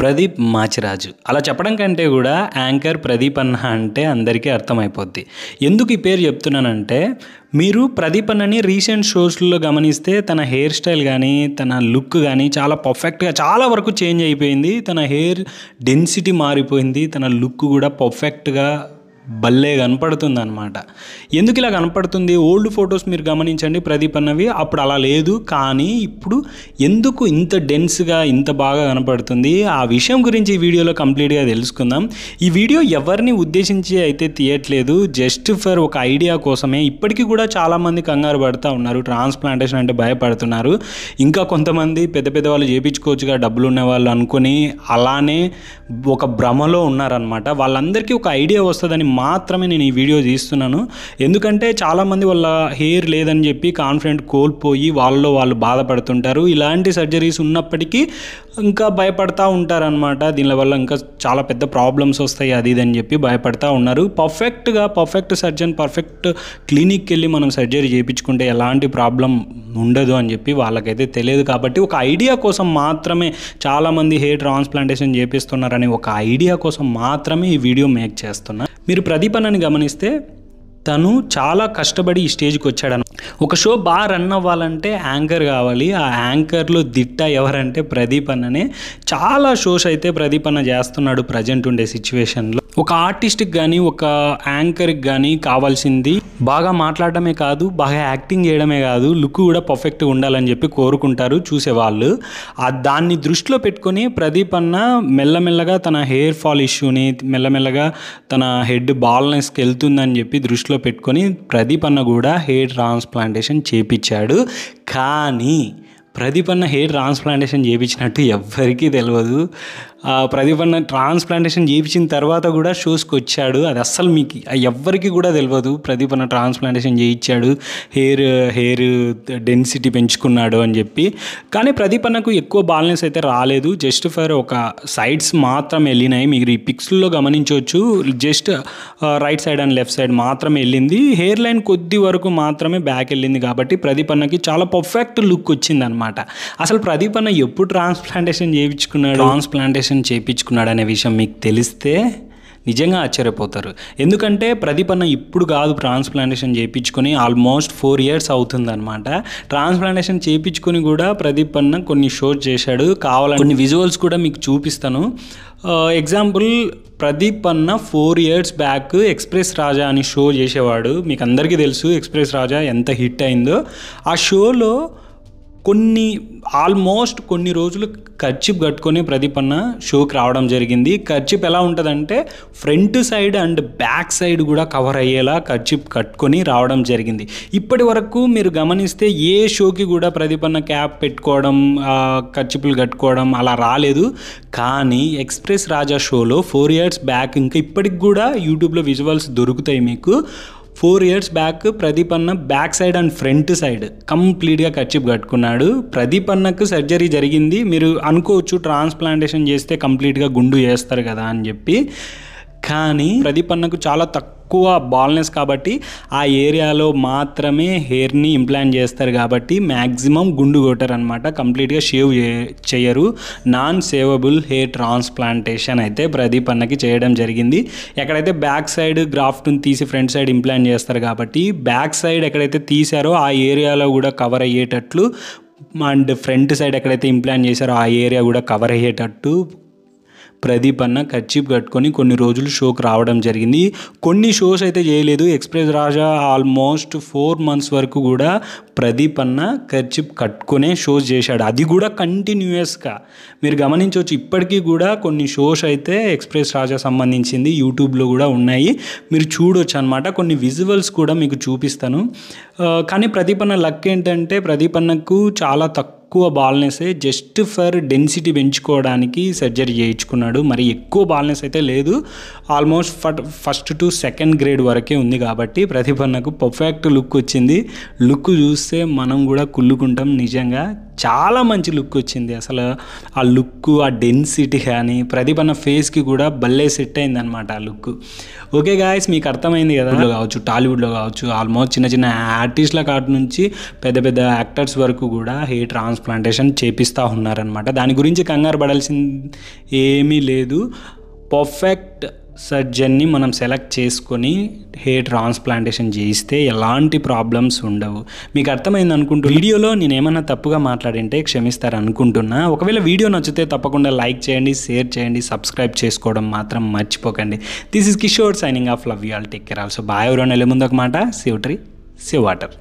ప్రదీప్ మాచిరాజు అలా చెప్పడం కంటే కూడా యాంకర్ ప్రదీప్ అన్న అంటే అందరికీ అర్థమైపోద్ది ఎందుకు ఈ పేరు చెప్తున్నానంటే మీరు ప్రదీప్ అన్నని రీసెంట్ షోస్లో గమనిస్తే తన హెయిర్ స్టైల్ కానీ తన లుక్ కానీ చాలా పర్ఫెక్ట్గా చాలా వరకు చేంజ్ అయిపోయింది తన హెయిర్ డెన్సిటీ మారిపోయింది తన లుక్ కూడా పర్ఫెక్ట్గా భలే కనపడుతుంది అనమాట ఎందుకు ఇలా కనపడుతుంది ఓల్డ్ ఫొటోస్ మీరు గమనించండి ప్రదీప్ అన్నవి అప్పుడు అలా లేదు కానీ ఇప్పుడు ఎందుకు ఇంత డెన్స్గా ఇంత బాగా కనపడుతుంది ఆ విషయం గురించి ఈ వీడియోలో కంప్లీట్గా తెలుసుకుందాం ఈ వీడియో ఎవరిని ఉద్దేశించి అయితే తీయట్లేదు జస్ట్ ఫర్ ఒక ఐడియా కోసమే ఇప్పటికీ కూడా చాలామంది కంగారు పడుతూ ఉన్నారు ట్రాన్స్ప్లాంటేషన్ అంటే భయపడుతున్నారు ఇంకా కొంతమంది పెద్ద పెద్ద వాళ్ళు చేయించుకోవచ్చుగా డబ్బులు ఉన్న వాళ్ళు అనుకుని అలానే ఒక భ్రమలో ఉన్నారనమాట వాళ్ళందరికీ ఒక ఐడియా వస్తుందని మాత్రమే నేను ఈ వీడియో తీస్తున్నాను ఎందుకంటే చాలామంది వాళ్ళ హెయిర్ లేదని చెప్పి కాన్ఫిడెంట్ కోల్పోయి వాళ్ళలో వాళ్ళు బాధపడుతుంటారు ఇలాంటి సర్జరీస్ ఉన్నప్పటికీ ఇంకా భయపడతా ఉంటారనమాట దీనివల్ల ఇంకా చాలా పెద్ద ప్రాబ్లమ్స్ వస్తాయి అది ఇది అని చెప్పి భయపడతా ఉన్నారు పర్ఫెక్ట్గా పర్ఫెక్ట్ సర్జన్ పర్ఫెక్ట్ క్లినిక్కి వెళ్ళి మనం సర్జరీ చేయించుకుంటే ఎలాంటి ప్రాబ్లం ఉండదు అని చెప్పి వాళ్ళకైతే తెలియదు కాబట్టి ఒక ఐడియా కోసం మాత్రమే చాలామంది హెయిర్ ట్రాన్స్ప్లాంటేషన్ చేపిస్తున్నారని ఒక ఐడియా కోసం మాత్రమే ఈ వీడియో మేక్ చేస్తున్నా మీరు ప్రదీపన్నని గమనిస్తే తను చాలా కష్టపడి ఈ స్టేజ్కి వచ్చాడను ఒక షో బాగా రన్ అవ్వాలంటే యాంకర్ కావాలి ఆ యాంకర్లో దిట్ట ఎవరంటే ప్రదీప్ అన్ననే చాలా షోస్ అయితే ప్రదీప్ అన్న చేస్తున్నాడు ప్రజెంట్ ఉండే సిచ్యువేషన్లో ఒక ఆర్టిస్ట్కి కానీ ఒక యాంకర్కి కానీ కావాల్సింది బాగా మాట్లాడటమే కాదు బాగా యాక్టింగ్ చేయడమే కాదు లుక్ కూడా పర్ఫెక్ట్గా ఉండాలని చెప్పి కోరుకుంటారు చూసేవాళ్ళు ఆ దాన్ని దృష్టిలో పెట్టుకొని ప్రదీప్ అన్న మెల్లమెల్లగా తన హెయిర్ ఫాల్ ఇష్యూని మెల్లమెల్లగా తన హెడ్ బాల్నెస్కి వెళ్తుందని చెప్పి దృష్టిలో పెట్టుకొని ప్రదీప్ అన్న కూడా హెయిర్ ట్రాన్స్ప్లాంట్ ట్రాన్స్ప్లాంటేషన్ చేపించాడు కానీ ప్రదీప్ అన్న హెయిర్ ట్రాన్స్ప్లాంటేషన్ చేయించినట్టు ఎవ్వరికీ తెలియదు ప్రతిపన్న ట్రాన్స్ప్లాంటేషన్ చేయించిన తర్వాత కూడా షోస్కి వచ్చాడు అది అస్సలు మీకు ఎవ్వరికి కూడా తెలియదు ప్రతిపన్న ట్రాన్స్ప్లాంటేషన్ చేయించాడు హెయిర్ హెయిర్ డెన్సిటీ పెంచుకున్నాడు అని చెప్పి కానీ ప్రతిపన్నకు ఎక్కువ బాలన్స్ అయితే రాలేదు జస్ట్ ఫర్ ఒక సైడ్స్ మాత్రం వెళ్ళినాయి మీరు ఈ పిక్స్లో గమనించవచ్చు just right side and left side మాత్రం వెళ్ళింది హెయిర్ లైన్ కొద్ది వరకు మాత్రమే బ్యాక్ వెళ్ళింది కాబట్టి ప్రతిపన్నకి చాలా పర్ఫెక్ట్ లుక్ వచ్చిందనమాట అసలు ప్రతిపన్న ఎప్పుడు ట్రాన్స్ప్లాంటేషన్ చేయించుకున్నాడు ట్రాన్స్ప్లాంటేషన్ ఆపరేషన్ చేయించుకున్నాడనే విషయం మీకు తెలిస్తే నిజంగా ఆశ్చర్యపోతారు ఎందుకంటే ప్రదీప్ అన్న ఇప్పుడు కాదు ట్రాన్స్ప్లాంటేషన్ చేయించుకొని ఆల్మోస్ట్ ఫోర్ ఇయర్స్ అవుతుందనమాట ట్రాన్స్ప్లాంటేషన్ చేయించుకొని కూడా ప్రదీప్ కొన్ని షోస్ చేశాడు కావాలని కొన్ని విజువల్స్ కూడా మీకు చూపిస్తాను ఎగ్జాంపుల్ ప్రదీప్ అన్న four years back Express Raja అని షో చేసేవాడు మీకు అందరికీ తెలుసు ఎక్స్ప్రెస్ రాజా ఎంత హిట్ అయిందో ఆ షోలో కొన్ని ఆల్మోస్ట్ కొన్ని రోజులు ఖర్చిప్ కట్టుకొని ప్రదీప్ అన్న షోకి రావడం జరిగింది ఖర్చిప్ ఎలా ఉంటుందంటే front side and back side కూడా కవర్ అయ్యేలా ఖర్చిప్ కట్టుకొని రావడం జరిగింది ఇప్పటి వరకు మీరు గమనిస్తే ఏ షోకి కూడా ప్రదీప్ అన్న క్యాప్ పెట్టుకోవడం ఖర్చిపులు కట్టుకోవడం అలా రాలేదు కానీ ఎక్స్ప్రెస్ రాజా షోలో ఫోర్ ఇయర్స్ బ్యాక్ ఇంకా ఇప్పటికి కూడా యూట్యూబ్లో విజువల్స్ దొరుకుతాయి మీకు ఫోర్ ఇయర్స్ బ్యాక్ ప్రదీప్ అన్న back side and front side కంప్లీట్గా కచ్చిప్ కట్టుకున్నాడు ప్రదీప్ అన్నకు సర్జరీ జరిగింది మీరు అనుకోవచ్చు ట్రాన్స్ప్లాంటేషన్ చేస్తే కంప్లీట్గా గుండు చేస్తారు కదా అని చెప్పి కానీ ప్రదీప్ అన్నకు చాలా తక్కువ బాల్నెస్ కాబట్టి ఆ ఏరియాలో మాత్రమే హెయిర్ని ఇంప్లాంట్ చేస్తారు కాబట్టి మ్యాక్సిమం గుండు కొట్టరు అనమాట కంప్లీట్గా షేవ్ చేయరు నాన్ సేవబుల్ హెయిర్ ట్రాన్స్ప్లాంటేషన్ అయితే ప్రదీప్ అన్నకి చేయడం జరిగింది ఎక్కడైతే బ్యాక్ సైడ్ గ్రాఫ్ట్ని తీసి ఫ్రంట్ సైడ్ ఇంప్లాంట్ చేస్తారు కాబట్టి బ్యాక్ సైడ్ ఎక్కడైతే తీసారో ఆ ఏరియాలో కూడా కవర్ అయ్యేటట్లు అండ్ ఫ్రంట్ సైడ్ ఎక్కడైతే ఇంప్లాంట్ చేశారో ఆ ఏరియా కూడా కవర్ అయ్యేటట్టు ప్రదీప్ అన్న కర్చీప్ కట్టుకొని కొన్ని రోజులు షోకి రావడం జరిగింది కొన్ని షోస్ అయితే చేయలేదు Express Raja almost four months వరకు కూడా ప్రదీప్ అన్న కర్చీప్ కట్టుకునే షోస్ చేశాడు అది కూడా కంటిన్యూయస్గా మీరు గమనించవచ్చు ఇప్పటికీ కూడా కొన్ని షోస్ అయితే ఎక్స్ప్రెస్ రాజా సంబంధించింది యూట్యూబ్లో కూడా ఉన్నాయి మీరు చూడొచ్చు అనమాట కొన్ని విజువల్స్ కూడా మీకు చూపిస్తాను కానీ ప్రదీప్ అన్న లక్ ఏంటంటే ప్రదీప్ అన్నకు చాలా తక్కువ తక్కువ బాల్నెస్ జస్ట్ ఫర్ డెన్సిటీ పెంచుకోవడానికి సర్జరీ చేయించుకున్నాడు మరి ఎక్కువ బాల్నెస్ అయితే లేదు almost first to second grade వరకే ఉంది కాబట్టి ప్రతిభన్నకు పర్ఫెక్ట్ లుక్ వచ్చింది లుక్ చూస్తే మనం కూడా కుళ్ళుకుంటాం నిజంగా చాలా మంచి లుక్ వచ్చింది అసలు ఆ లుక్ ఆ డెన్సిటీ కానీ ప్రదీప్ ఫేస్కి కూడా భలే సెట్ అయింది అనమాట ఆ లుక్ ఓకే గాయస్ మీకు అర్థమైంది కదా కావచ్చు టాలీవుడ్లో కావచ్చు ఆల్మోస్ట్ చిన్న చిన్న ఆర్టిస్టుల కాటు నుంచి పెద్ద పెద్ద యాక్టర్స్ వరకు కూడా హెయిర్ ట్రాన్స్ప్లాంటేషన్ చేపిస్తూ ఉన్నారనమాట దాని గురించి కంగారు పడాల్సింది ఏమీ లేదు పర్ఫెక్ట్ సర్జన్ని మనం సెలెక్ట్ చేసుకొని హెయిర్ ట్రాన్స్ప్లాంటేషన్ చేయిస్తే ఎలాంటి ప్రాబ్లమ్స్ ఉండవు మీకు అర్థమైంది అనుకుంటూ వీడియోలో నేను ఏమైనా తప్పుగా మాట్లాడింటే క్షమిస్తారు అనుకుంటున్నా ఒకవేళ వీడియో నచ్చితే తప్పకుండా లైక్ చేయండి షేర్ చేయండి సబ్స్క్రైబ్ చేసుకోవడం మాత్రం మర్చిపోకండి this is Kishore signing off love you all take care also bye ఎవరో నెల ముందు ఒక మాట సివ్ ట్రీ సివ్ వాటర్